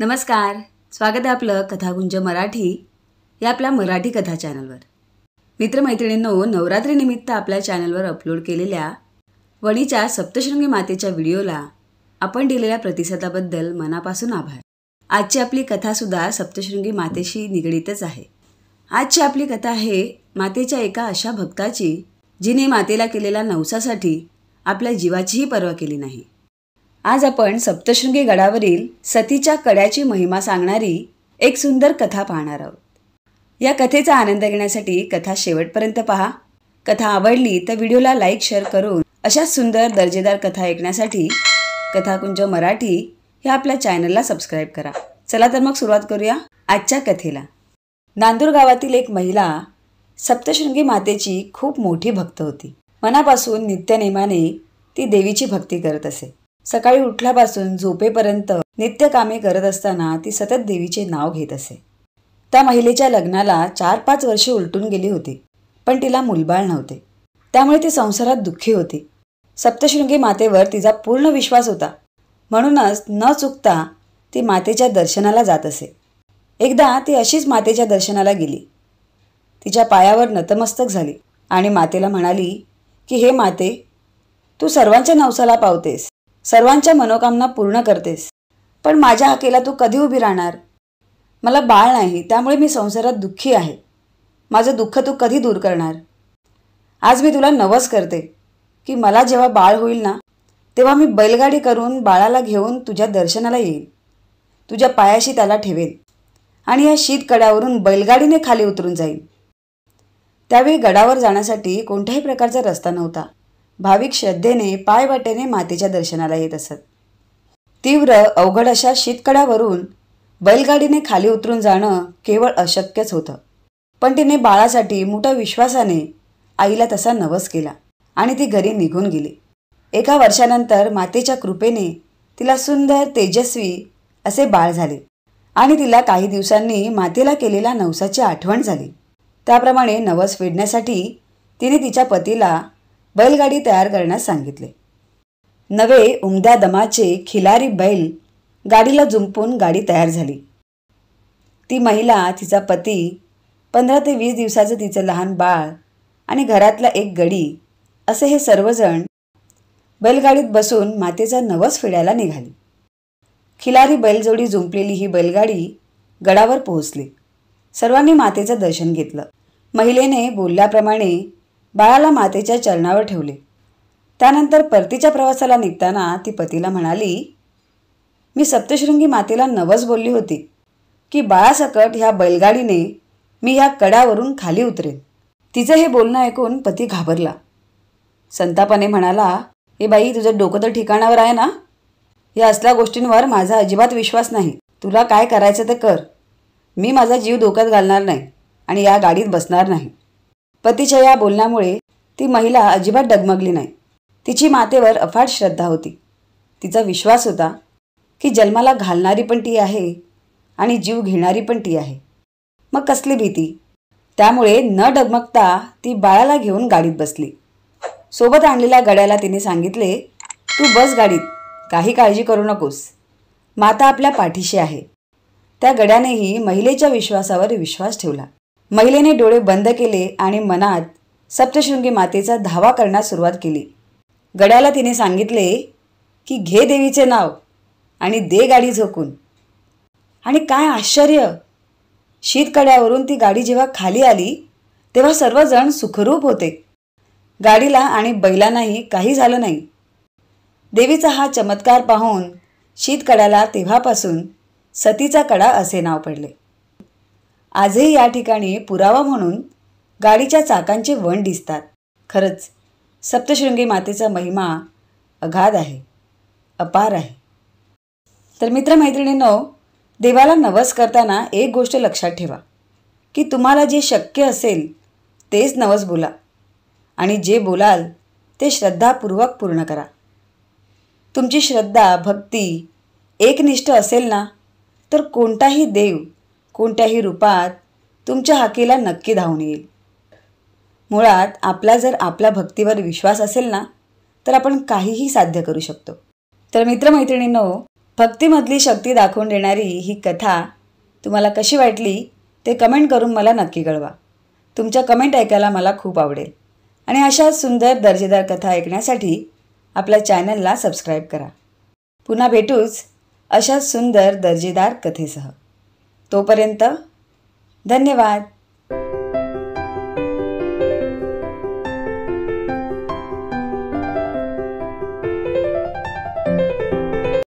नमस्कार स्वागत आहे आपलं कथागुंज मराठी या आपल्या मराठी कथा चॅनलवर मित्रमैत्रिणींनो नवरात्रीनिमित्त आपल्या चॅनलवर अपलोड केलेल्या वणीच्या सप्तशृंगी मातेच्या व्हिडिओला आपण दिलेल्या प्रतिसादाबद्दल मनापासून आभार आजची आपली कथासुद्धा सप्तशृंगी मातेशी निगडीतच आहे आजची आपली कथा आहे मातेच्या एका अशा भक्ताची जिने मातेला केलेल्या नवसासाठी आपल्या जीवाचीही पर्वा केली नाही आज आपण सप्तशृंगी गडावरील सतीच्या कड्याची महिमा सांगणारी एक सुंदर कथा पाहणार आहोत या कथेचा आनंद घेण्यासाठी कथा शेवटपर्यंत पहा कथा आवडली तर व्हिडिओला लाईक शेअर करून अशा सुंदर दर्जेदार कथा ऐकण्यासाठी कथाकुंज मराठी ह्या आपल्या चॅनलला सबस्क्राईब करा चला तर मग सुरुवात करूया आजच्या कथेला नांदूर गावातील एक महिला सप्तशृंगी मातेची खूप मोठी भक्त होती मनापासून नित्यनेमाने ती देवीची भक्ती करत असे सकाळी उठल्यापासून झोपेपर्यंत नित्यकामे करत असताना ती सतत देवीचे नाव घेत असे त्या महिलेच्या लग्नाला चार पाच वर्षे उलटून गेली होती पण तिला मुलबाळ नव्हते त्यामुळे ती संसारात दुःखी होती सप्तशृंगी मातेवर तिचा पूर्ण विश्वास होता म्हणूनच न चुकता ती मातेच्या दर्शनाला जात असे एकदा ती अशीच मातेच्या दर्शनाला गेली तिच्या पायावर नतमस्तक झाली आणि मातेला म्हणाली की हे माते तू सर्वांच्या नवसाला पावतेस सर्वांच्या मनोकामना पूर्ण करतेस पण माझ्या हाकेला तू कधी उभी राहणार मला बाळ नाही त्यामुळे मी संसारात दुःखी आहे माझं दुःख तू कधी दूर करणार आज मी तुला नवस करते की मला जेव्हा बाळ होईल ना तेव्हा मी बैलगाडी करून बाळाला घेऊन तुझ्या दर्शनाला येईल तुझ्या पायाशी त्याला ठेवेन आणि या शीत शीतकड्यावरून बैलगाडीने खाली उतरून जाईल त्यावेळी गडावर जाण्यासाठी कोणत्याही प्रकारचा रस्ता नव्हता भाविक श्रद्धेने पायवाटेने मातेच्या दर्शनाला येत असत तीव्र अवघड अशा शीतकड्यावरून बैलगाडीने खाली उतरून जाणं केवळ अशक्यच होतं पण तिने बाळासाठी मोठ्या विश्वासाने आईला तसा नवस केला आणि ती घरी निघून गेली एका वर्षानंतर मातेच्या कृपेने तिला सुंदर तेजस्वी असे बाळ झाले आणि तिला काही दिवसांनी मातेला केलेल्या नवसाची आठवण झाली त्याप्रमाणे नवस फेडण्यासाठी तिने तिच्या पतीला बैलगाडी तयार करण्यास सांगितले नवे उमद्या दमाचे खिलारी बैल गाडीला जुंपून गाडी तयार झाली ती महिला तिचा पती पंधरा ते वीस दिवसाचं तिचं लहान बाळ आणि घरातला एक गडी असे हे सर्वजण बैलगाडीत बसून मातेचा नवस फिडायला निघाली खिलारी बैलजोडी जुंपलेली ही बैलगाडी गडावर पोहोचली सर्वांनी मातेचं दर्शन घेतलं महिलेने बोलल्याप्रमाणे बाळाला मातेच्या चरणावर ठेवले त्यानंतर परतीच्या प्रवासाला निघताना ती पतीला म्हणाली मी सप्तशृंगी मातेला नवस बोलली होती की बाळासकट ह्या बैलगाडीने मी ह्या कड्यावरून खाली उतरेन तिचं हे बोलणं ऐकून पती घाबरला संतापाने म्हणाला हे बाई तुझं डोकं तर ठिकाणावर आहे ना या असल्या गोष्टींवर माझा अजिबात विश्वास नाही तुला काय करायचं ते कर मी माझा जीव धोक्यात घालणार नाही आणि या गाडीत बसणार नाही पतीच्या या बोलण्यामुळे ती महिला अजिबात डगमगली नाही तिची मातेवर अफाट श्रद्धा होती तिचा विश्वास होता की जन्माला घालणारी पण ती आहे आणि जीव घेणारी पण ती आहे मग कसली भीती त्यामुळे न डगमगता ती बाळाला घेऊन गाडीत बसली सोबत आणलेल्या गड्याला तिने सांगितले तू बस गाडीत काही काळजी करू नकोस माता आपल्या पाठीशी आहे त्या गड्यानेही महिलेच्या विश्वासावर विश्वास ठेवला महिलेने डोळे बंद केले आणि मनात सप्तशृंगी मातेचा धावा करण्यास सुरुवात केली गड्याला तिने सांगितले की घे देवीचे नाव आणि दे गाडी झोकून आणि काय आश्चर्य शीतकड्यावरून ती गाडी जेव्हा खाली आली तेव्हा सर्वजण सुखरूप होते गाडीला आणि बैलांनाही काही झालं नाही देवीचा हा चमत्कार पाहून शीतकड्याला तेव्हापासून सतीचा कडा असे नाव पडले आजही या ठिकाणी पुरावा म्हणून गाडीच्या चाकांचे वण दिसतात खरंच सप्तशृंगी मातेचा महिमा अगाध आहे अपार आहे तर मित्रमैत्रिणींनो देवाला नवस करताना एक गोष्ट लक्षात ठेवा की तुम्हाला जे शक्य असेल तेच नवस बोला आणि जे बोलाल ते श्रद्धापूर्वक पूर्ण करा तुमची श्रद्धा भक्ती एकनिष्ठ असेल ना तर कोणताही देव कोणत्याही रूपात तुमच्या हाकेला नक्की धावून येईल मुळात आपला जर आपल्या भक्तीवर विश्वास असेल ना तर आपण काहीही साध्य करू शकतो तर मित्रमैत्रिणींनो भक्तीमधली शक्ती दाखवून देणारी ही कथा तुम्हाला कशी वाटली ते कमेंट करून मला नक्की कळवा तुमच्या कमेंट ऐकायला मला खूप आवडेल आणि अशा सुंदर दर्जेदार कथा ऐकण्यासाठी आपल्या चॅनलला सबस्क्राईब करा पुन्हा भेटूच अशा सुंदर दर्जेदार कथेसह तोपर्यंत धन्यवाद